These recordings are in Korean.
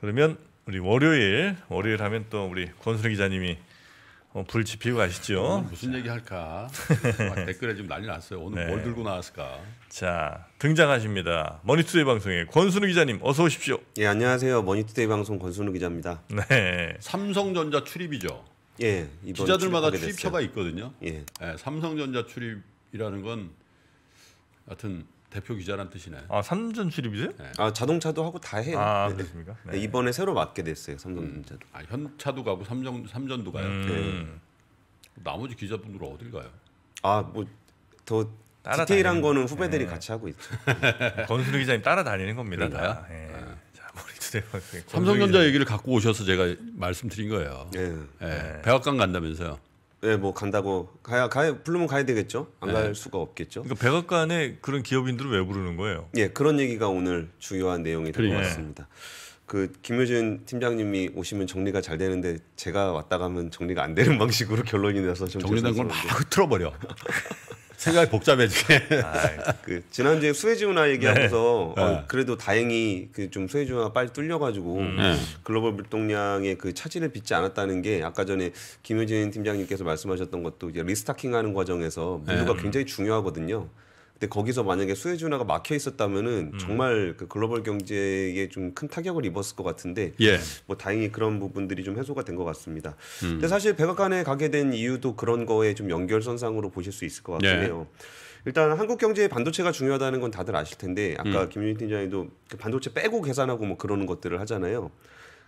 그러면 우리 월요일 월요일 하면 또 우리 권순희 기자님이 어, 불 지피고 가시죠. 어, 무슨 얘기 할까? 댓글에 지금 난리 났어요. 오늘 네. 뭘 들고 나왔을까? 자 등장하십니다. 머니투데이 방송의 권순우 기자님 어서 오십시오. 예 안녕하세요. 머니투데이 방송 권순우 기자입니다. 네. 삼성전자 출입이죠. 예. 기자들마다 출입처가 있거든요. 예. 네, 삼성전자 출입이라는 건 하여튼 대표 기자란 뜻이네. 아 삼전 출입이세요? 네. 아 자동차도 하고 다 해요. 아 네. 그렇습니까? 네. 네 이번에 새로 맡게 됐어요 삼전자도. 음. 아 현차도 가고 삼전 삼전도 가요. 음. 네. 나머지 기자분들은 어딜 가요? 아뭐 더 디테일한 거는 후배들이 네. 같이 하고 있죠. 건수리 기자님 따라다니는 겁니다. 다. 삼성전자 얘기를 갖고 오셔서 제가 말씀드린 거예요. 예. 예. 백악관 간다면서요. 예, 뭐 간다고 가야 가야 부르면 가야 되겠죠. 안갈 네. 수가 없겠죠. 그러니까 백악관에 그런 기업인들을 왜 부르는 거예요? 예, 그런 얘기가 오늘 중요한 내용이 될 것 같습니다. 그 김효준 팀장님이 오시면 정리가 잘 되는데 제가 왔다 가면 정리가 안 되는 방식으로 결론이 나서 좀 정리된 걸막 흐트버려 생각이 복잡해지게. 아, 그 지난주에 수혜지 누나 얘기하면서 네. 어, 네. 그래도 다행히 그좀 수혜지 누나 빨리 뚫려가지고 음. 네. 글로벌 물동량의 그 차질을 빚지 않았다는 게 아까 전에 김효진 팀장님께서 말씀하셨던 것도 이제 리스타킹하는 과정에서 물류가 네. 굉장히 중요하거든요. 근데 거기서 만약에 수에즈 운하가 막혀 있었다면은 음. 정말 그 글로벌 경제에 좀 큰 타격을 입었을 것 같은데 예. 뭐 다행히 그런 부분들이 좀 해소가 된 것 같습니다. 음. 근데 사실 백악관에 가게 된 이유도 그런 거에 좀 연결선상으로 보실 수 있을 것 예. 같긴 예. 해요. 일단 한국 경제의 반도체가 중요하다는 건 다들 아실 텐데 아까 음. 김윤희 팀장님도 그 반도체 빼고 계산하고 뭐 그러는 것들을 하잖아요.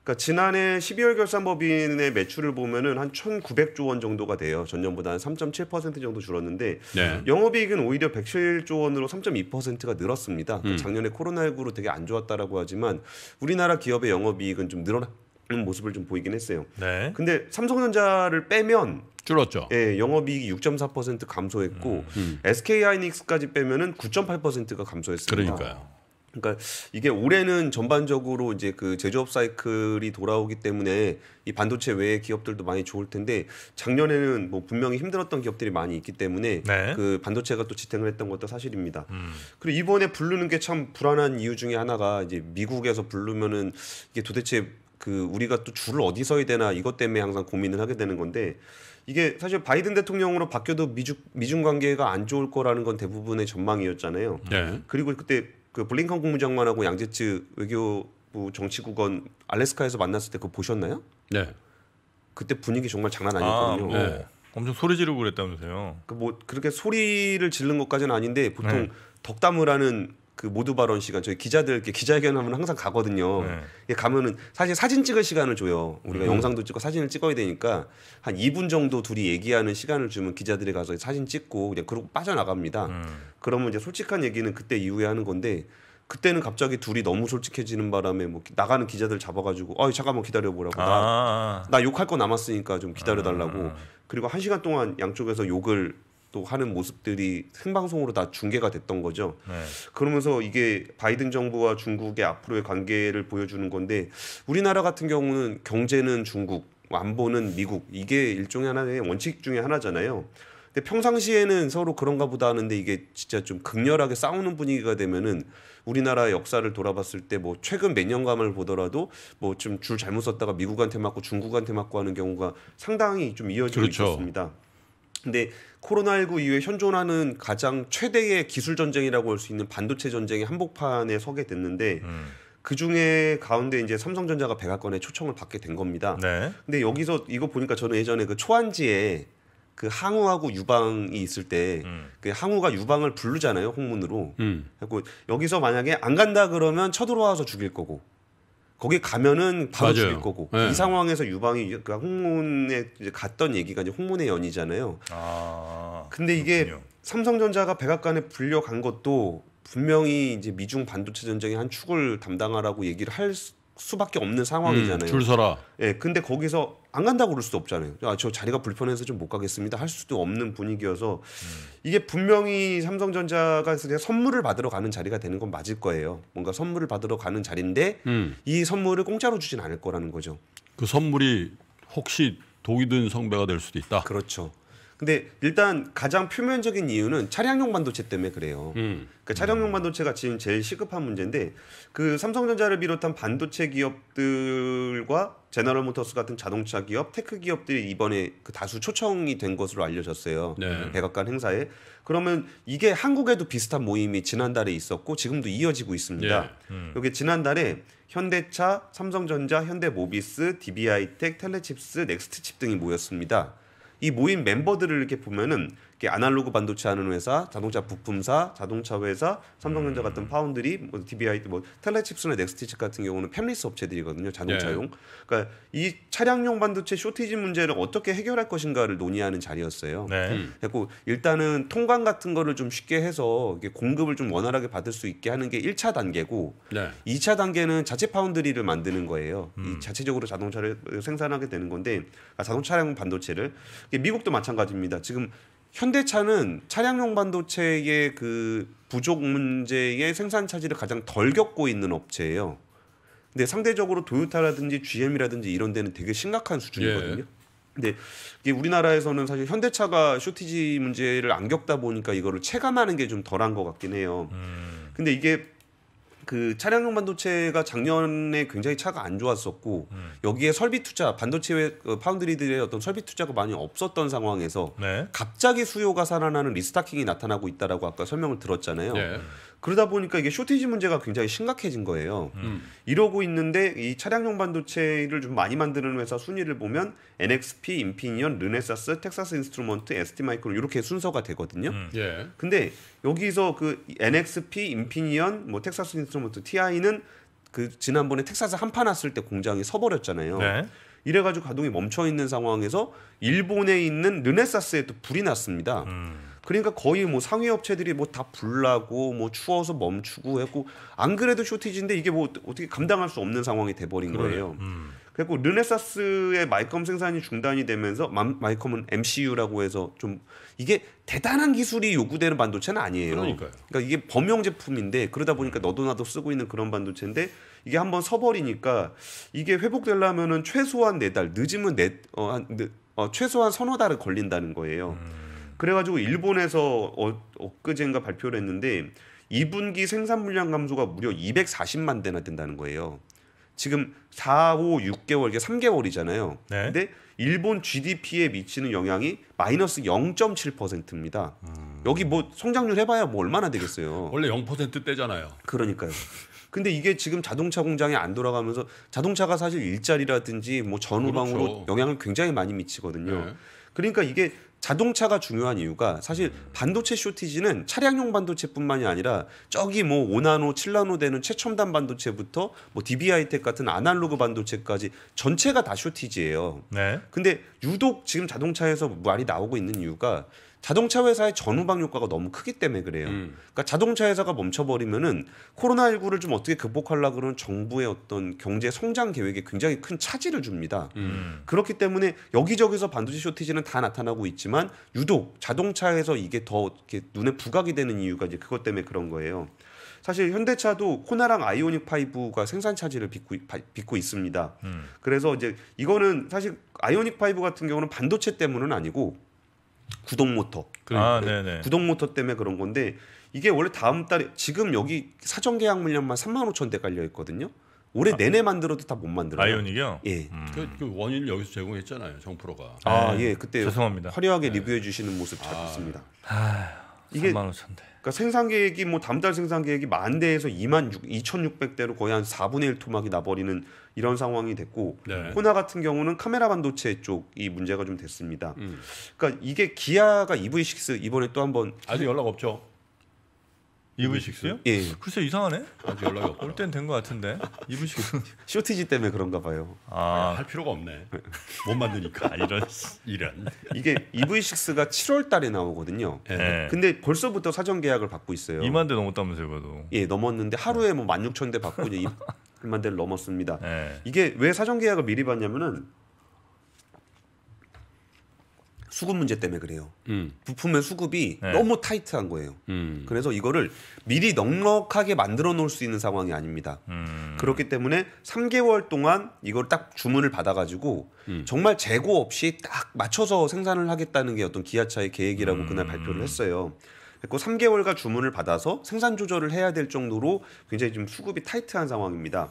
그러니까 지난해 12월 결산법인의 매출을 보면은 한 1,900조 원 정도가 돼요. 전년보다 한3.7% 정도 줄었는데 네. 영업이익은 오히려 107조 원으로 3.2%가 늘었습니다. 그러니까 음. 작년에 코로나19로 되게 안 좋았다라고 하지만 우리나라 기업의 영업이익은 좀 늘어나. 는 모습을 좀 보이긴 했어요. 네. 근데 삼성전자를 빼면 줄었죠. 예, 영업이익이 6.4% 감소했고 음. 음. SK 하이닉스까지 빼면은 9.8%가 감소했습니다. 그러니까요. 그러니까 이게 올해는 전반적으로 이제 그 제조업 사이클이 돌아오기 때문에 이 반도체 외의 기업들도 많이 좋을 텐데 작년에는 뭐 분명히 힘들었던 기업들이 많이 있기 때문에 네. 그 반도체가 또 지탱을 했던 것도 사실입니다. 음. 그리고 이번에 부르는 게 참 불안한 이유 중에 하나가 이제 미국에서 부르면은 이게 도대체 그 우리가 또 줄을 어디서 해야 되나 이것 때문에 항상 고민을 하게 되는 건데 이게 사실 바이든 대통령으로 바뀌어도 미중 미중 관계가 안 좋을 거라는 건 대부분의 전망이었잖아요. 네. 그리고 그때 그 블링컨 국무장관하고 양재츠 외교부 정치국원 알래스카에서 만났을 때 그거 보셨나요? 네. 그때 분위기 정말 장난 아, 아니었거든요. 아, 네. 엄청 소리 지르고 그랬다면서요. 그 뭐 그렇게 소리를 지른 것까지는 아닌데 보통 네. 덕담을 하는 그 모두 발언 시간 저희 기자들 이 기자회견하면 항상 가거든요. 네. 가면은 사실 사진 찍을 시간을 줘요. 우리가 음. 영상도 찍고 사진을 찍어야 되니까 한 2분 정도 둘이 얘기하는 시간을 주면 기자들이 가서 사진 찍고 그냥 그러고 빠져나갑니다. 음. 그러면 이제 솔직한 얘기는 그때 이후에 하는 건데 그때는 갑자기 둘이 너무 솔직해지는 바람에 뭐 나가는 기자들 잡아가지고 아 잠깐만 기다려보라고 나, 아. 나 욕할 거 남았으니까 좀 기다려달라고 아. 그리고 한 시간 동안 양쪽에서 욕을 또 하는 모습들이 생방송으로 다 중계가 됐던 거죠. 네. 그러면서 이게 바이든 정부와 중국의 앞으로의 관계를 보여주는 건데 우리나라 같은 경우는 경제는 중국, 안보는 미국 이게 일종의 하나의 원칙 중에 하나잖아요. 근데 평상시에는 서로 그런가 보다 하는데 이게 진짜 좀 극렬하게 싸우는 분위기가 되면은 우리나라 역사를 돌아봤을 때 뭐 최근 몇 년간을 보더라도 뭐 좀 줄 잘못 썼다가 미국한테 맞고 중국한테 맞고 하는 경우가 상당히 좀 이어지고 그렇죠. 있었습니다. 근데 코로나19 이후에 현존하는 가장 최대의 기술 전쟁이라고 할 수 있는 반도체 전쟁의 한복판에 서게 됐는데 음. 그 중에 가운데 이제 삼성전자가 백악관에 초청을 받게 된 겁니다. 네. 근데 여기서 이거 보니까 저는 예전에 그 초안지에 그 항우하고 유방이 있을 때그 음. 그 항우가 유방을 부르잖아요 홍문으로. 음. 그리고 여기서 만약에 안 간다 그러면 쳐들어와서 죽일 거고 거기 가면은 바로 아요 죽일 거고 네. 이 상황에서 유방이 그까 그러니까 홍문에 이제 갔던 얘기가 이제 홍문의 연이잖아요. 아, 근데 이게 그렇군요. 삼성전자가 백악관에 불려간 것도 분명히 이제 미중 반도체 전쟁의 한 축을 담당하라고 얘기를 할 수, 수밖에 없는 음, 상황이잖아요. 음, 줄 서라. 예, 근데 거기서 안 간다고 그럴 수도 없잖아요. 아, 저 자리가 불편해서 좀 못 가겠습니다. 할 수도 없는 분위기여서 음. 이게 분명히 삼성전자가 선물을 받으러 가는 자리가 되는 건 맞을 거예요. 뭔가 선물을 받으러 가는 자리인데 음. 이 선물을 공짜로 주진 않을 거라는 거죠. 그 선물이 혹시 독이 든 성배가 될 수도 있다. 그렇죠. 근데 일단 가장 표면적인 이유는 차량용 반도체 때문에 그래요. 음. 그러니까 차량용 반도체가 지금 제일 시급한 문제인데 그 삼성전자를 비롯한 반도체 기업들과 제너럴모터스 같은 자동차 기업, 테크 기업들이 이번에 그 다수 초청이 된 것으로 알려졌어요. 네. 백악관 행사에. 그러면 이게 한국에도 비슷한 모임이 지난달에 있었고 지금도 이어지고 있습니다. 예. 음. 여기 지난달에 현대차, 삼성전자, 현대모비스, d b 이텍 텔레칩스, 넥스트칩 등이 모였습니다. 이 모임 멤버들을 이렇게 보면은 이렇게 아날로그 반도체 하는 회사, 자동차 부품사, 자동차 회사, 삼성전자 같은 파운드리, 뭐 DBI, 뭐 텔레칩스나 넥스티칩 같은 경우는 팸리스 업체들이거든요. 자동차용. 네. 그러니까 이 차량용 반도체 쇼티지 문제를 어떻게 해결할 것인가를 논의하는 자리였어요. 네. 음. 그래고 일단은 통관 같은 거를 좀 쉽게 해서 공급을 좀 원활하게 받을 수 있게 하는 게 1차 단계고 네. 2차 단계는 자체 파운드리를 만드는 거예요. 음. 이 자체적으로 자동차를 생산하게 되는 건데 아, 그러니까 자동차용 반도체를 예, 미국도 마찬가지입니다. 지금 현대차는 차량용 반도체의 그 부족 문제의 생산 차질을 가장 덜 겪고 있는 업체예요. 근데 상대적으로 도요타라든지 GM이라든지 이런 데는 되게 심각한 수준이거든요. 예. 근데 이게 우리나라에서는 사실 현대차가 쇼티지 문제를 안 겪다 보니까 이거를 체감하는 게 좀 덜한 것 같긴 해요. 음. 근데 이게 그 차량용 반도체가 작년에 굉장히 차가 안 좋았었고 음. 여기에 설비 투자 반도체 어, 파운드리들의 어떤 설비 투자가 많이 없었던 상황에서 네. 갑자기 수요가 살아나는 리스타킹이 나타나고 있다라고 아까 설명을 들었잖아요. 네. 그러다 보니까 이게 쇼티지 문제가 굉장히 심각해진 거예요. 음. 이러고 있는데 이 차량용 반도체를 좀 많이 만드는 회사 순위를 보면 NXP, 인피니언, 르네사스, 텍사스 인스트루먼트, ST마이크론 이렇게 순서가 되거든요. 음. 예. 근데 여기서 그 NXP, 인피니언, 뭐 텍사스 인스트루먼트, TI는 그 지난번에 텍사스 한파 났을 때 공장이 서버렸잖아요. 네. 이래가지고 가동이 멈춰 있는 상황에서 일본에 있는 르네사스에 도 불이 났습니다. 음. 그러니까 거의 뭐 상위 업체들이 뭐 다 불나고 뭐 추워서 멈추고 했고 안 그래도 쇼티지인데 이게 뭐 어떻게 감당할 수 없는 상황이 돼버린 거예요. 음. 그리고 르네사스의 마이컴 생산이 중단이 되면서 마, 이컴은 MCU라고 해서 좀 이게 대단한 기술이 요구되는 반도체는 아니에요. 그러니까요. 그러니까 이게 범용 제품인데 그러다 보니까 음. 너도 나도 쓰고 있는 그런 반도체인데 이게 한번 서버리니까 이게 회복되려면은 최소한 네 달, 늦으면 네, 어, 한, 어, 최소한 서너 달을 걸린다는 거예요. 음. 그래가지고 일본에서 어, 엊그제인가 발표를 했는데 2분기 생산 물량 감소가 무려 240만 대나 된다는 거예요. 지금 4, 5, 6개월, 이게 3개월이잖아요. 네. 근데 일본 GDP에 미치는 영향이 마이너스 0.7%입니다. 음. 여기 뭐 성장률 해봐야 뭐 얼마나 되겠어요. 원래 0%대잖아요. 그러니까요. 근데 이게 지금 자동차 공장이 안 돌아가면서 자동차가 사실 일자리라든지 뭐 전후방으로 그렇죠. 영향을 굉장히 많이 미치거든요. 네. 그러니까 이게 자동차가 중요한 이유가 사실 음. 반도체 쇼티지는 차량용 반도체뿐만이 아니라 저기 뭐 5나노, 7나노 되는 최첨단 반도체부터 뭐 DBI텍 같은 아날로그 반도체까지 전체가 다 쇼티지예요. 네. 근데 유독 지금 자동차에서 말이 나오고 있는 이유가 자동차 회사의 전후방 효과가 너무 크기 때문에 그래요. 음. 그러니까 자동차 회사가 멈춰버리면은 코로나19를 좀 어떻게 극복하려 그러는 정부의 어떤 경제 성장 계획에 굉장히 큰 차질을 줍니다. 음. 그렇기 때문에 여기저기서 반도체 쇼티지는 다 나타나고 있지만 유독 자동차에서 이게 더 이렇게 눈에 부각이 되는 이유가 이제 그것 때문에 그런 거예요. 사실 현대차도 코나랑 아이오닉 5가 생산 차질을 빚고, 빚고 있습니다. 음. 그래서 이제 이거는 사실 아이오닉 5 같은 경우는 반도체 때문은 아니고 구동 모터. 그러니까. 아, 네네. 구동 모터 때문에 그런 건데 이게 원래 다음 달에 지금 여기 사전 계약 물량만 3만 5천 대 깔려 있거든요. 올해 아, 내내 만들어도 다 못 만들어요. 아이오닉이요? 예. 음. 그, 그, 원인을 여기서 제공했잖아요, 정프로가. 아, 네. 예. 그때 죄송합니다. 화려하게 네. 리뷰해 주시는 모습 잘 아. 봤습니다. 아, 이게 3만 5천 대. 그러니까 생산 계획이 뭐담달 생산 계획이 만 대에서 2만 6, 2,600대로 거의 한 4분의 1 토막이 나버리는 이런 상황이 됐고 네. 코나 같은 경우는 카메라 반도체 쪽 이 문제가 좀 됐습니다. 음. 그러니까 이게 기아가 EV6 이번에 또 한번 아직 연락 없죠. 이브식스요? 예. 글쎄 이상하네. 아직 연락이 없고. 올땐 된 것 같은데. 이브식스. 쇼티지 때문에 그런가 봐요. 아, 할 필요가 없네. 못 만드니까 이런 이런. 이게 EV6가 7월 달에 나오거든요. 예. 네. 근데 벌써부터 사전 계약을 받고 있어요. 2만 대 넘었다면서요, 그도 예, 넘었는데 하루에 뭐 16,000대 받고 이제 2만 대를 넘었습니다. 예. 이게 왜 사전 계약을 미리 받냐면은 수급 문제 때문에 그래요. 음. 부품의 수급이 네. 너무 타이트한 거예요. 음. 그래서 이거를 미리 넉넉하게 만들어 놓을 수 있는 상황이 아닙니다. 음. 그렇기 때문에 3개월 동안 이걸 딱 주문을 받아가지고 음. 정말 재고 없이 딱 맞춰서 생산을 하겠다는 게 어떤 기아차의 계획이라고 그날 음. 발표를 했어요. 그 3개월간 주문을 받아서 생산 조절을 해야 될 정도로 굉장히 지금 수급이 타이트한 상황입니다.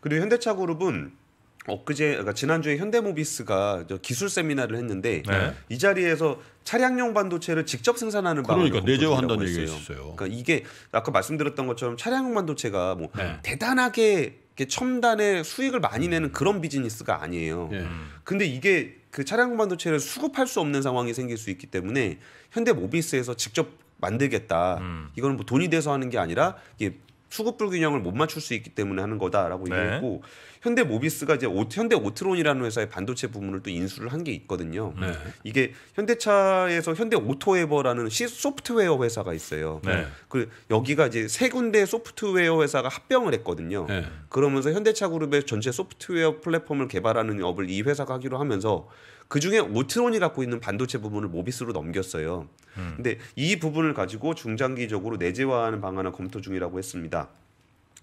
그리고 현대차그룹은 엊그제 그러니까 지난주에 현대모비스가 기술 세미나를 했는데 네. 이 자리에서 차량용 반도체를 직접 생산하는 방안을 그러니까 내재화한다는 얘기가 어요 그러니까 이게 아까 말씀드렸던 것처럼 차량용 반도체가 뭐 네. 대단하게 첨단의 수익을 많이 내는 그런 비즈니스가 아니에요. 네. 근데 이게 그 차량용 반도체를 수급할 수 없는 상황이 생길 수 있기 때문에 현대모비스에서 직접 만들겠다. 음. 이거는 뭐 돈이 돼서 하는 게 아니라 이게 수급 불균형을 못 맞출 수 있기 때문에 하는 거다라고 네. 얘기했고 현대 모비스가 이제 오, 현대 오트론이라는 회사의 반도체 부문을 또 인수를 한 게 있거든요. 네. 이게 현대차에서 현대 오토에버라는 시, 소프트웨어 회사가 있어요. 네. 그러니까 그 여기가 이제 세 군데 소프트웨어 회사가 합병을 했거든요. 네. 그러면서 현대차 그룹의 전체 소프트웨어 플랫폼을 개발하는 업을 이 회사가 하기로 하면서 그 중에 오트론이 갖고 있는 반도체 부분을 모비스로 넘겼어요. 음. 근데 이 부분을 가지고 중장기적으로 내재화하는 방안을 검토 중이라고 했습니다.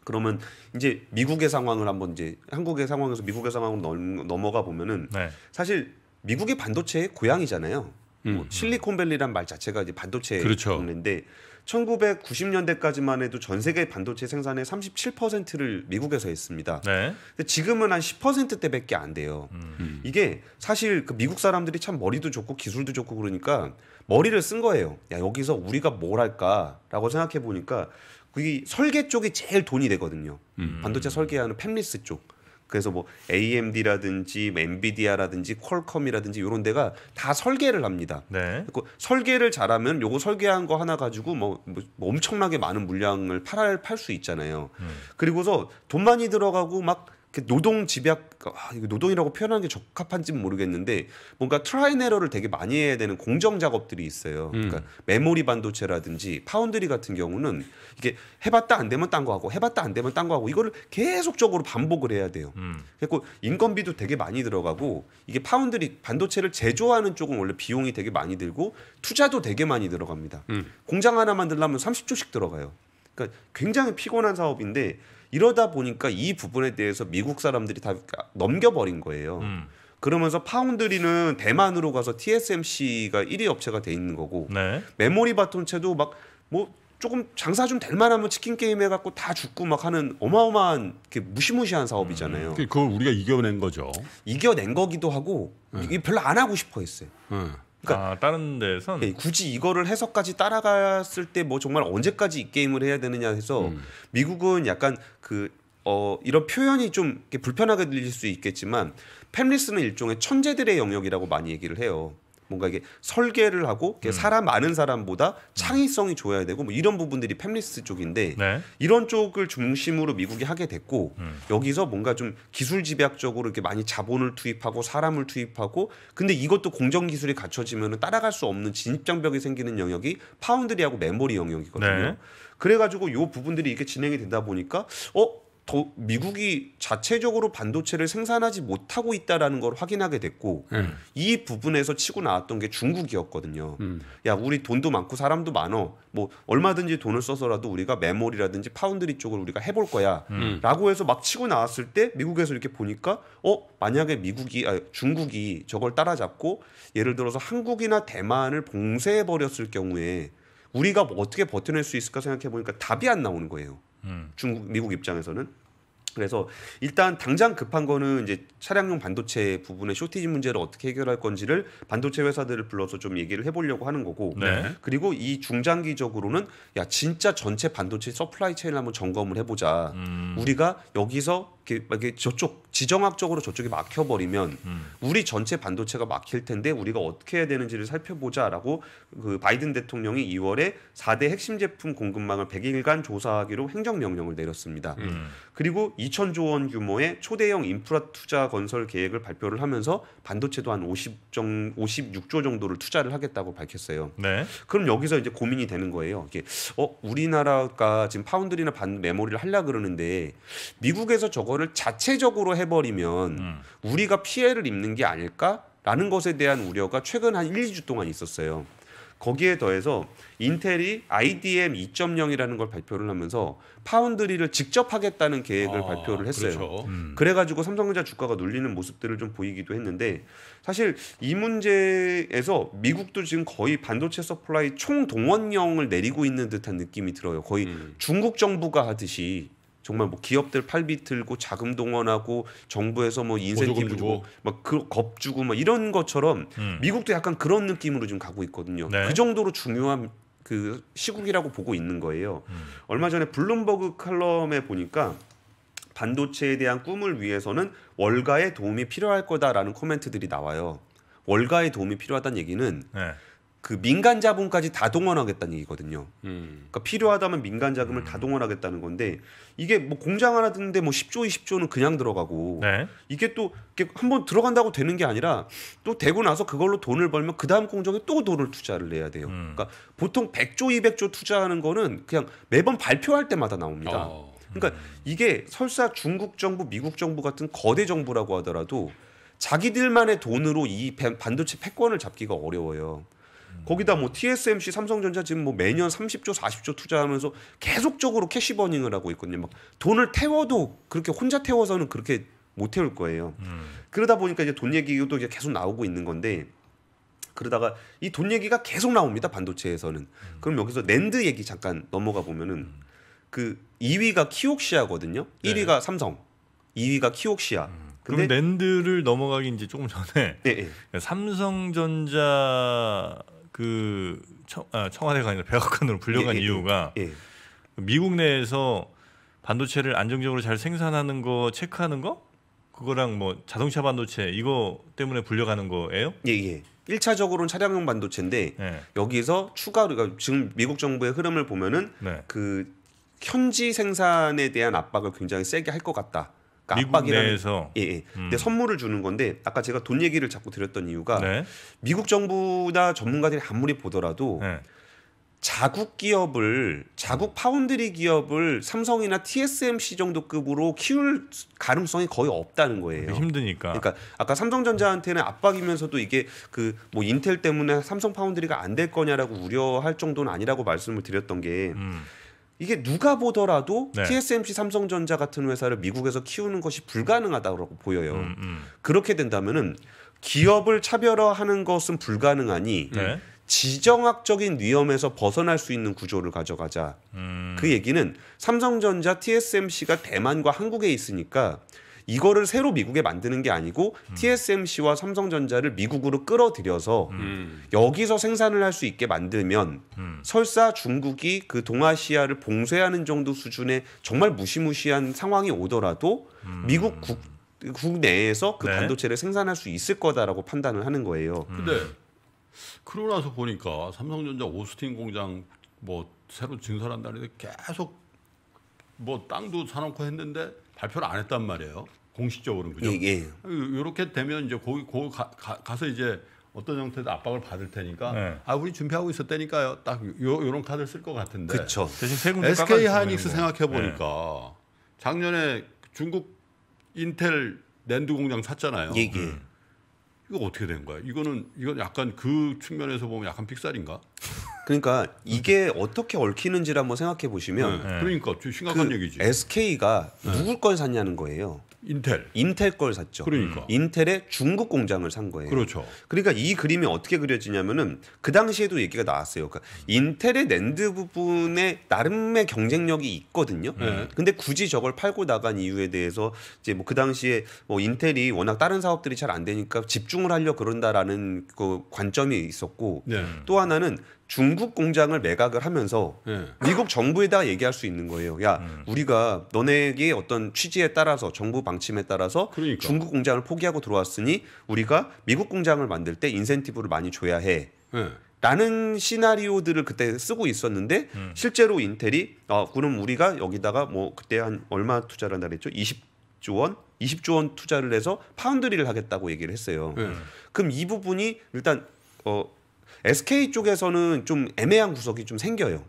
그러면 이제 미국의 상황을 한번 이제 한국의 상황에서 미국의 상황으로 넘, 어가 보면은 네. 사실 미국의 반도체의 고향이잖아요. 뭐 음. 뭐 실리콘밸리란 말 자체가 이제 반도체 그렇죠. 동네인데 1990년대까지만 해도 전 세계 반도체 생산의 37%를 미국에서 했습니다. 네. 근데 지금은 한 10%대밖에 안 돼요. 음. 이게 사실 그 미국 사람들이 참 머리도 좋고 기술도 좋고 그러니까 머리를 쓴 거예요. 야 여기서 우리가 뭘 할까라고 생각해 보니까 그게 설계 쪽이 제일 돈이 되거든요. 음. 반도체 설계하는 팹리스 쪽. 그래서 뭐 AMD라든지 뭐 엔비디아라든지 퀄컴이라든지 이런 데가 다 설계를 합니다. 네. 그 설계를 잘하면 요거 설계한 거 하나 가지고 뭐, 뭐, 뭐 엄청나게 많은 물량을 팔 팔수 있잖아요. 음. 그리고서 돈 많이 들어가고 막그 노동 집약 아, 이거 노동이라고 표현하는 게 적합한지는 모르겠는데 뭔가 트라이네러를 되게 많이 해야 되는 공정 작업들이 있어요. 음. 그러니까 메모리 반도체라든지 파운드리 같은 경우는 이게 해봤다 안 되면 딴 거 하고 해봤다 안 되면 딴 거 하고 이거를 계속적으로 반복을 해야 돼요. 음. 그리고 인건비도 되게 많이 들어가고 이게 파운드리 반도체를 제조하는 쪽은 원래 비용이 되게 많이 들고 투자도 되게 많이 들어갑니다. 음. 공장 하나 만들려면 30조씩 들어가요. 그러니까 굉장히 피곤한 사업인데 이러다 보니까 이 부분에 대해서 미국 사람들이 다 넘겨버린 거예요. 음. 그러면서 파운드리는 대만으로 가서 TSMC가 1위 업체가 돼 있는 거고 네. 메모리 바톤체도 막 뭐 조금 장사 좀 될 만하면 치킨 게임 해갖고 다 죽고 막 하는 어마어마한 무시무시한 사업이잖아요. 음. 그걸 우리가 이겨낸 거죠. 이겨낸 거기도 하고 네. 이게 별로 안 하고 싶어했어요. 네. 그러니까 아, 다른 데선 예, 굳이 이거를 해서까지 따라갔을 때 뭐 정말 언제까지 이 게임을 해야 되느냐 해서 음. 미국은 약간 그 어, 이런 표현이 좀 불편하게 들릴 수 있겠지만 펜리스는 일종의 천재들의 영역이라고 많이 얘기를 해요. 뭔가 이게 설계를 하고 음. 사람 많은 사람보다 창의성이 좋아야 되고 뭐 이런 부분들이 팸리스 쪽인데 네. 이런 쪽을 중심으로 미국이 하게 됐고 음. 여기서 뭔가 좀 기술 집약적으로 이렇게 많이 자본을 투입하고 사람을 투입하고 근데 이것도 공정 기술이 갖춰지면 따라갈 수 없는 진입 장벽이 생기는 영역이 파운드리하고 메모리 영역이거든요. 네. 그래가지고 요 부분들이 이렇게 진행이 되다 보니까 어 도, 미국이 자체적으로 반도체를 생산하지 못하고 있다라는 걸 확인하게 됐고 음. 이 부분에서 치고 나왔던 게 중국이었거든요. 음. 야 우리 돈도 많고 사람도 많어. 뭐 얼마든지 돈을 써서라도 우리가 메모리라든지 파운드리 쪽을 우리가 해볼 거야라고 음. 해서 막 치고 나왔을 때 미국에서 이렇게 보니까 어 만약에 미국이 아 중국이 저걸 따라잡고 예를 들어서 한국이나 대만을 봉쇄해 버렸을 경우에 우리가 뭐 어떻게 버텨낼 수 있을까 생각해 보니까 답이 안 나오는 거예요. 음. 중국 미국 입장에서는 그래서 일단 당장 급한 거는 이제 차량용 반도체 부분의 쇼티지 문제를 어떻게 해결할 건지를 반도체 회사들을 불러서 좀 얘기를 해보려고 하는 거고 네. 그리고 이 중장기적으로는 야 진짜 전체 반도체 서플라이 체인을 한번 점검을 해보자 음. 우리가 여기서 이렇게, 저쪽 지정학적으로 저쪽이 막혀버리면 음. 우리 전체 반도체가 막힐 텐데 우리가 어떻게 해야 되는지를 살펴보자라고 그 바이든 대통령이 2월에 4대 핵심 제품 공급망을 100일간 조사하기로 행정명령을 내렸습니다. 음. 그리고 2천조 원 규모의 초대형 인프라 투자 건설 계획을 발표를 하면서 반도체도 한50 정, 56조 정도를 투자를 하겠다고 밝혔어요. 네. 그럼 여기서 이제 고민이 되는 거예요. 이게 어 우리나라가 지금 파운드리나 반 메모리를 하려 그러는데 미국에서 저거 거를 자체적으로 해버리면 음. 우리가 피해를 입는 게 아닐까라는 것에 대한 우려가 최근 한 1, 2주 동안 있었어요. 거기에 더해서 인텔이 IDM 2.0이라는 걸 발표를 하면서 파운드리를 직접 하겠다는 계획을 아, 발표를 했어요. 그렇죠. 음. 그래가지고 삼성전자 주가가 눌리는 모습들을 좀 보이기도 했는데 사실 이 문제에서 미국도 지금 거의 반도체 서플라이 총동원령을 내리고 있는 듯한 느낌이 들어요. 거의 음. 중국 정부가 하듯이 정말 뭐 기업들 팔비 틀고 자금 동원하고 정부에서 뭐 인센티브 주고 막그겁 주고 막 이런 것처럼 음. 미국도 약간 그런 느낌으로 지금 가고 있거든요. 네. 그 정도로 중요한 그 시국이라고 보고 있는 거예요. 음. 얼마 전에 블룸버그 칼럼에 보니까 반도체에 대한 꿈을 위해서는 월가의 도움이 필요할 거다라는 코멘트들이 나와요. 월가의 도움이 필요하다는 얘기는 네. 그 민간 자본까지 다 동원하겠다는 얘기거든요. 음. 그러니까 필요하다면 민간 자금을 음. 다 동원하겠다는 건데 이게 뭐 공장 하나 듣는데뭐 10조 20조는 그냥 들어가고 네. 이게 또 한 번 들어간다고 되는 게 아니라 또 되고 나서 그걸로 돈을 벌면 그 다음 공정에 또 돈을 투자를 해야 돼요. 음. 그러니까 보통 100조 200조 투자하는 거는 그냥 매번 발표할 때마다 나옵니다. 어. 그러니까 음. 이게 설사 중국 정부, 미국 정부 같은 거대 정부라고 하더라도 자기들만의 돈으로 이 반도체 패권을 잡기가 어려워요. 거기다 뭐 TSMC 삼성전자 지금 뭐 매년 30조 40조 투자하면서 계속적으로 캐시 버닝을 하고 있거든요. 막 돈을 태워도 그렇게 혼자 태워서는 그렇게 못 태울 거예요. 음. 그러다 보니까 이제 돈 얘기도 이제 계속 나오고 있는 건데 그러다가 이 돈 얘기가 계속 나옵니다 반도체에서는. 음. 그럼 여기서 낸드 얘기 잠깐 넘어가 보면은 음. 그 2위가 키옥시아거든요. 1위가 네. 삼성, 2위가 키옥시아. 음. 근데 그럼 랜드를 넘어가기 이제 조금 전에 네, 네. 삼성전자 그 청, 아, 청와대가 아니라 백악관으로 예, 불려간 예, 예, 이유가 예. 미국 내에서 반도체를 안정적으로 잘 생산하는 거 체크하는 거 그거랑 뭐 자동차 반도체 이거 때문에 불려가는 거예요? 예, 예. 1차적으로는 차량용 반도체인데 네. 예. 여기서 추가 우리가 그러니까 지금 미국 정부의 흐름을 보면은 네. 그 현지 생산에 대한 압박을 굉장히 세게 할 것 같다. 그러니까 미국 내에서 예, 예. 음. 근데 선물을 주는 건데 아까 제가 돈 얘기를 자꾸 드렸던 이유가 네. 미국 정부나 전문가들이 아무리 보더라도 네. 자국 기업을 자국 파운드리 기업을 삼성이나 TSMC 정도 급으로 키울 가능성이 거의 없다는 거예요. 힘드니까. 그러니까 아까 삼성전자한테는 압박이면서도 이게 그 뭐 인텔 때문에 삼성 파운드리가 안 될 거냐라고 우려할 정도는 아니라고 말씀을 드렸던 게 음. 이게 누가 보더라도 네. TSMC 삼성전자 같은 회사를 미국에서 키우는 것이 불가능하다고 보여요. 음, 음. 그렇게 된다면은 기업을 차별화하는 것은 불가능하니 네. 지정학적인 위험에서 벗어날 수 있는 구조를 가져가자. 음. 그 얘기는 삼성전자 TSMC가 대만과 한국에 있으니까 이거를 새로 미국에 만드는 게 아니고 음. TSMC와 삼성전자를 미국으로 끌어들여서 음. 음. 여기서 생산을 할 수 있게 만들면 음. 설사 중국이 그 동아시아를 봉쇄하는 정도 수준의 정말 무시무시한 상황이 오더라도 음. 미국 국, 국내에서 그 네. 반도체를 생산할 수 있을 거다라고 판단을 하는 거예요. 근데 그러고 나서 보니까 삼성전자 오스틴 공장 뭐 새로 증설한다는데 계속 뭐 땅도 사놓고 했는데 발표를 안 했단 말이에요. 공식적으로는 그죠? 예, 예. 이렇게 되면 이제 거기 거기 가서 이제 어떤 형태도 압박을 받을 테니까 네. 아 우리 준비하고 있었다니까요. 딱 요, 요런 카드를 쓸 것 같은데. 그렇죠. 대신 세군 SK 하이닉스 생각해 보니까 네. 작년에 중국 인텔 랜드 공장 샀잖아요. 예, 예. 음. 이거 어떻게 된 거야? 이거는 이건 약간 그 측면에서 보면 약간 픽살인가? 그러니까 이게 어떻게 얽히는지를 한번 생각해 보시면 네. 그러니까 심각한 그 얘기지. SK가 네. 누굴 걸 샀냐는 거예요. 인텔. 인텔 걸 샀죠. 그러니까. 음. 인텔의 중국 공장을 산 거예요. 그렇죠. 그러니까 이 그림이 어떻게 그려지냐면은 그 당시에도 얘기가 나왔어요. 그러니까 인텔의 랜드 부분에 나름의 경쟁력이 있거든요. 네. 근데 굳이 저걸 팔고 나간 이유에 대해서 이제 뭐 그 당시에 뭐 인텔이 워낙 다른 사업들이 잘 안 되니까 집중을 하려 그런다라는 그 관점이 있었고 네. 또 하나는 중국 공장을 매각을 하면서 네. 미국 정부에다 얘기할 수 있는 거예요. 야, 음. 우리가 너네에게 어떤 취지에 따라서 정부 방침에 따라서 그러니까. 중국 공장을 포기하고 들어왔으니 우리가 미국 공장을 만들 때 인센티브를 많이 줘야 해. 네. 라는 시나리오들을 그때 쓰고 있었는데 음. 실제로 인텔이 아 그럼 우리가 여기다가 뭐 그때 한 얼마 투자를 한다 그랬죠? 20조 원? 20조 원 투자를 해서 파운드리를 하겠다고 얘기를 했어요. 네. 그럼 이 부분이 일단 어 SK 쪽에서는 좀 애매한 구석이 좀 생겨요.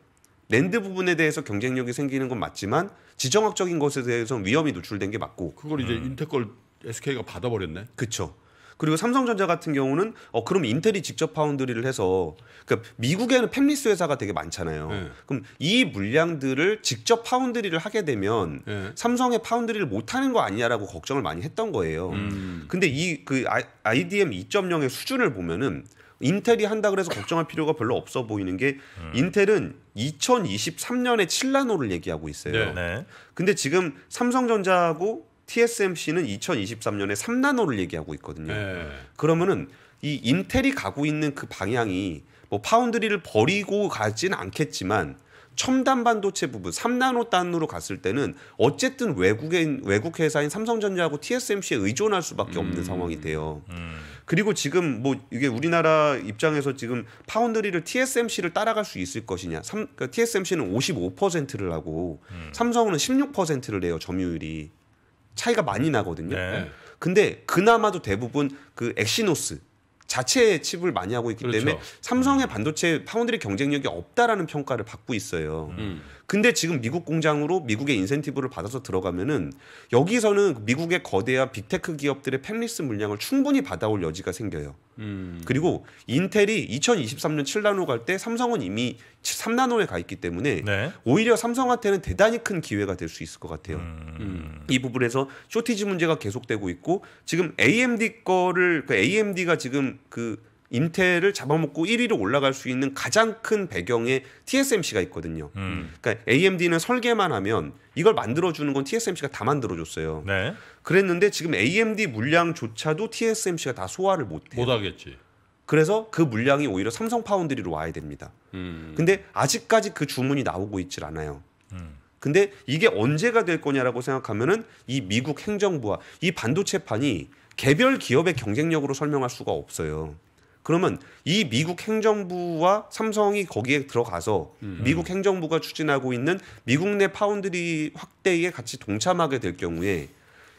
랜드 부분에 대해서 경쟁력이 생기는 건 맞지만 지정학적인 것에 대해서는 위험이 노출된 게 맞고 그걸 이제 음. 인텔 걸 SK가 받아버렸네. 그렇죠. 그리고 삼성전자 같은 경우는 어 그럼 인텔이 직접 파운드리를 해서 그니까 미국에는 팹리스 회사가 되게 많잖아요. 네. 그럼 이 물량들을 직접 파운드리를 하게 되면 네. 삼성의 파운드리를 못 하는 거 아니냐라고 걱정을 많이 했던 거예요. 음. 근데 이 그 IDM 2.0의 수준을 보면은 인텔이 한다 그래서 걱정할 필요가 별로 없어 보이는 게 음. 인텔은 2023년에 칠라노를 얘기하고 있어요. 네네. 네. 근데 지금 삼성전자하고 TSMC는 2023년에 삼나노를 얘기하고 있거든요. 네. 그러면은 이 인텔이 가고 있는 그 방향이 뭐 파운드리를 버리고 가진 않겠지만 첨단 반도체 부분 3나노 단으로 갔을 때는 어쨌든 외국인 외국 회사인 삼성전자하고 TSMC에 의존할 수밖에 없는 음. 상황이 돼요. 음. 그리고 지금 뭐 이게 우리나라 입장에서 지금 파운드리를 TSMC를 따라갈 수 있을 것이냐? 삼, 그러니까 TSMC는 55%를 하고 음. 삼성은 16%를 내요 점유율이 차이가 많이 나거든요. 네. 근데 그나마도 대부분 그 엑시노스 자체 칩을 많이 하고 있기 그렇죠. 때문에 삼성의 반도체 파운드리 경쟁력이 없다라는 평가를 받고 있어요. 음. 근데 지금 미국 공장으로 미국의 인센티브를 받아서 들어가면은 여기서는 미국의 거대한 빅테크 기업들의 팬리스 물량을 충분히 받아올 여지가 생겨요. 음. 그리고 인텔이 2023년 7나노 갈 때 삼성은 이미 3나노에 가 있기 때문에 네. 오히려 삼성한테는 대단히 큰 기회가 될 수 있을 것 같아요. 음. 음. 이 부분에서 쇼티지 문제가 계속되고 있고 지금 AMD 거를 그 AMD가 지금 그 인텔을 잡아먹고 1위로 올라갈 수 있는 가장 큰 배경에 TSMC가 있거든요. 음. 그러니까 AMD는 설계만 하면 이걸 만들어주는 건 TSMC가 다 만들어줬어요. 네. 그랬는데 지금 AMD 물량조차도 TSMC가 다 소화를 못해요. 못하겠지. 그래서 그 물량이 오히려 삼성 파운드리로 와야 됩니다. 음. 근데 아직까지 그 주문이 나오고 있질 않아요. 음. 근데 이게 언제가 될 거냐라고 생각하면은 이 미국 행정부와 이 반도체판이 개별 기업의 경쟁력으로 설명할 수가 없어요. 그러면 이 미국 행정부와 삼성이 거기에 들어가서 음. 미국 행정부가 추진하고 있는 미국 내 파운드리 확대에 같이 동참하게 될 경우에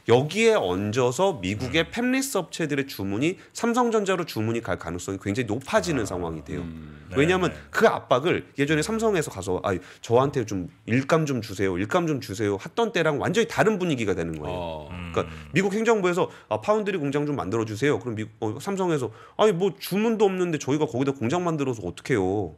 여기에 얹어서 미국의 음. 팹리스 업체들의 주문이 삼성전자로 주문이 갈 가능성이 굉장히 높아지는 아, 상황이 돼요. 음, 네, 왜냐하면 네. 그 압박을 예전에 삼성에서 가서 아 저한테 좀 일감 좀 주세요, 일감 좀 주세요 했던 때랑 완전히 다른 분위기가 되는 거예요. 어, 그러니까 음. 그러니까 미국 행정부에서 아, 파운드리 공장 좀 만들어 주세요. 그럼 미 어, 삼성에서 아니 뭐 주문도 없는데 저희가 거기다 공장 만들어서 어떡해요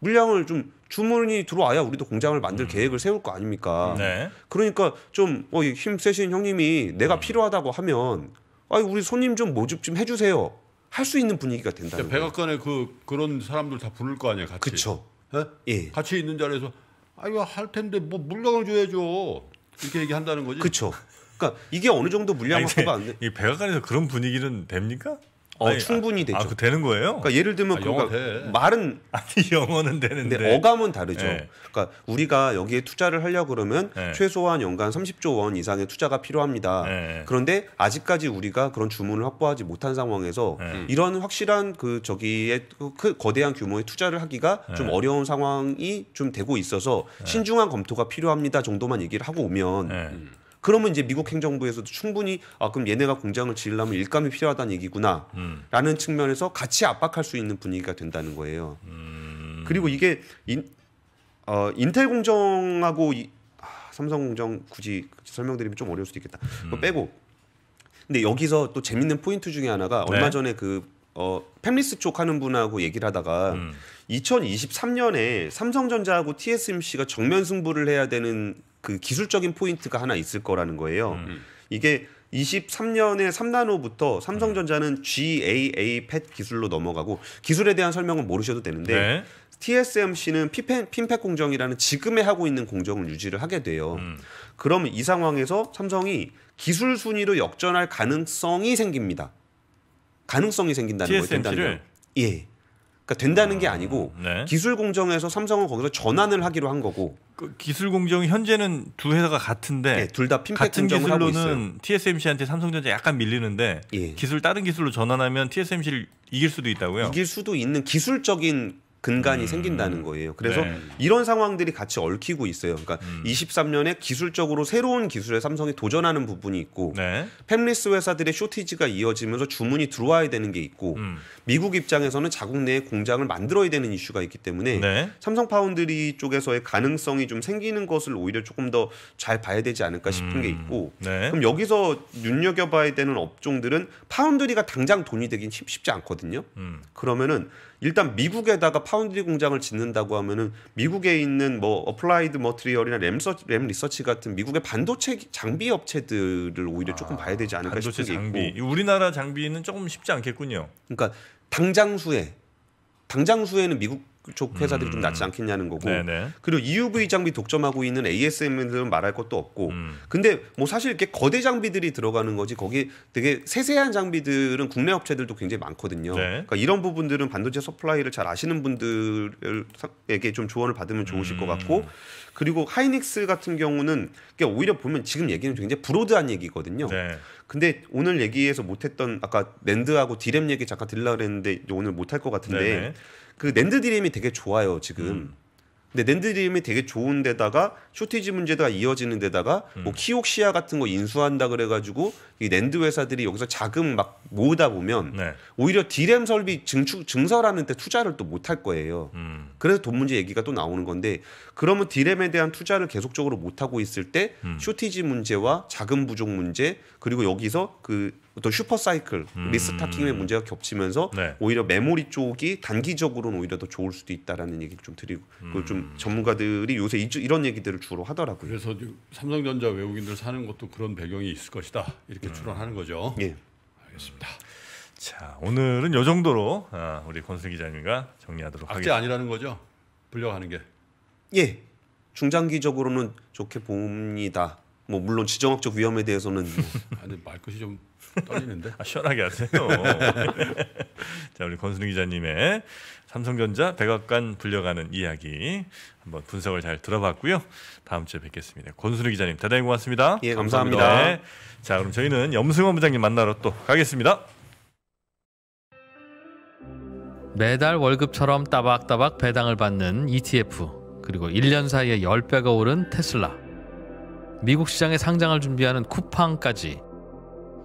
물량을 좀 주문이 들어와야 우리도 공장을 만들 음. 계획을 세울 거 아닙니까? 네. 그러니까 좀힘 어, 세신 형님이 내가 음. 필요하다고 하면 아 우리 손님 좀 모집 좀 해주세요. 할 수 있는 분위기가 된다. 그러니까 백악관에 그 그런 사람들 다 부를 거 아니에요, 같이. 그렇죠. 네? 예. 같이 있는 자리에서 아이고 뭐 할 텐데 뭐 물량을 줘야죠. 이렇게 얘기한다는 거지. 그렇죠. 그러니까 이게 어느 정도 물량 확보가 안 돼. 이 백악관에서 그런 분위기는 됩니까? 어, 아니, 충분히 아, 아, 되죠. 아, 그 되는 거예요? 그러니까 예를 들면 아, 그러니까 말은 아니 영어는 되는데 어감은 다르죠. 네. 그러니까 우리가 여기에 투자를 하려 고 그러면 네. 최소한 연간 30조 원 이상의 투자가 필요합니다. 네. 그런데 아직까지 우리가 그런 주문을 확보하지 못한 상황에서 네. 이런 확실한 그 저기에 그, 그 거대한 규모의 투자를 하기가 네. 좀 어려운 상황이 좀 되고 있어서 네. 신중한 검토가 필요합니다 정도만 얘기를 하고 오면 음. 그러면 이제 미국 행정부에서도 충분히 아 그럼 얘네가 공장을 지으려면 일감이 필요하다는 얘기구나라는 음. 측면에서 같이 압박할 수 있는 분위기가 된다는 거예요. 음. 그리고 이게 인, 어, 인텔 공정하고 이, 아, 삼성 공정 굳이 설명드리면 좀 어려울 수도 있겠다. 음. 빼고 근데 여기서 또 재밌는 포인트 중에 하나가 네. 얼마 전에 그 어, 팸리스 쪽 하는 분하고 얘기를 하다가 음. 2023년에 삼성전자하고 TSMC가 정면 승부를 해야 되는 그 기술적인 포인트가 하나 있을 거라는 거예요. 음. 음. 이게 23년에 3나노부터 삼성전자는 음. GAA 팻 기술로 넘어가고 기술에 대한 설명은 모르셔도 되는데 네. TSMC는 핀팩, 공정이라는 지금에 하고 있는 공정을 유지를 하게 돼요. 음. 그럼 이 상황에서 삼성이 기술 순위로 역전할 가능성이 생깁니다. 가능성이 생긴다는 TSMC를? 거예요. 예. 그러니까 된다는 게 아니고 음, 네. 기술 공정에서 삼성은 거기서 전환을 하기로 한 거고 그 기술 공정 현재는 두 회사가 같은데 네, 예, 둘다 같은 공정는 하고 있어요. TSMC한테 삼성전자 약간 밀리는데 예. 기술 다른 기술로 전환하면 TSMC를 이길 수도 있다고요. 이길 수도 있는 기술적인 근간이 음. 생긴다는 거예요. 그래서 네. 이런 상황들이 같이 얽히고 있어요. 그러니까 음. 23년에 기술적으로 새로운 기술에 삼성이 도전하는 부분이 있고 네. 팹리스 회사들의 쇼티지가 이어지면서 주문이 들어와야 되는 게 있고 음. 미국 입장에서는 자국 내에 공장을 만들어야 되는 이슈가 있기 때문에 네. 삼성 파운드리 쪽에서의 가능성이 좀 생기는 것을 오히려 조금 더 잘 봐야 되지 않을까 싶은 게 음. 있고 네. 그럼 여기서 눈여겨봐야 되는 업종들은 파운드리가 당장 돈이 되긴 쉽지 않거든요. 음. 그러면은 일단 미국에다가 파운드리 공장을 짓는다고 하면은 미국에 있는 뭐 어플라이드 머트리얼이나 램서, 램 리서치 같은 미국의 반도체 장비 업체들을 오히려 조금 아, 봐야 되지 않을까 반도체 싶은 장비. 게 있고 우리나라 장비는 조금 쉽지 않겠군요. 그러니까 당장후에당장후에는 미국 쪽 회사들이 음. 좀 낫지 음. 않겠냐는 거고 네네. 네. 그리고 EUV 그 장비 독점하고 있는 ASM들은 말할 것도 없고 음. 근데 뭐 사실 이렇게 거대 장비들이 들어가는 거지 거기 되게 세세한 장비들은 국내 업체들도 굉장히 많거든요. 네. 그러니까 이런 부분들은 반도체 서플라이를 잘 아시는 분들에게 좀 조언을 받으면 좋으실 것 음. 같고 그리고 하이닉스 같은 경우는 그러니까 오히려 보면 지금 얘기는 굉장히 브로드한 얘기거든요. 네. 근데 오늘 얘기에서 못했던 아까 랜드하고 디램 얘기 잠깐 들려 그랬는데 오늘 못할 것 같은데. 네네. 네. 그 낸드 디램이 되게 좋아요 지금. 음. 근데 낸드 디램이 되게 좋은 데다가 쇼티지 문제가 이어지는 데다가 음. 뭐 키옥시아 같은 거 인수한다 그래가지고 이 낸드 회사들이 여기서 자금 막 모으다 보면 네. 오히려 디램 설비 증축 증설하는 데 투자를 또 못할 거예요. 음. 그래서 돈 문제 얘기가 또 나오는 건데 그러면 디램에 대한 투자를 계속적으로 못 하고 있을 때 음. 쇼티지 문제와 자금 부족 문제 그리고 여기서 그 어떤 슈퍼사이클 음. 리스타킹의 문제가 겹치면서 네. 오히려 메모리 쪽이 단기적으로는 오히려 더 좋을 수도 있다라는 얘기를 좀 드리고 음. 그좀 전문가들이 요새 이런 얘기들을 주로 하더라고요. 그래서 삼성전자 외국인들 사는 것도 그런 배경이 있을 것이다 이렇게 음. 추론하는 거죠. 예, 알겠습니다. 자 오늘은 요 정도로 아, 우리 권순 기자님과 정리하도록 하겠습니다. 악재 아니라는 거죠? 불려가는 게. 예, 중장기적으로는 좋게 봅니다. 뭐 물론 지정학적 위험에 대해서는 뭐. 아니 말끝이 좀 떨리는데? 아, 시원하게 하세요. 자, 우리 권순우 기자님의 삼성전자 백악관 불려가는 이야기 한번 분석을 잘 들어봤고요. 다음 주에 뵙겠습니다. 권순우 기자님 대단히 고맙습니다. 예, 감사합니다. 감사합니다. 네. 자, 그럼 저희는 염승원 부장님 만나러 또 가겠습니다. 매달 월급처럼 따박따박 배당을 받는 ETF 그리고 1년 사이에 10배가 오른 테슬라 미국 시장에 상장을 준비하는 쿠팡까지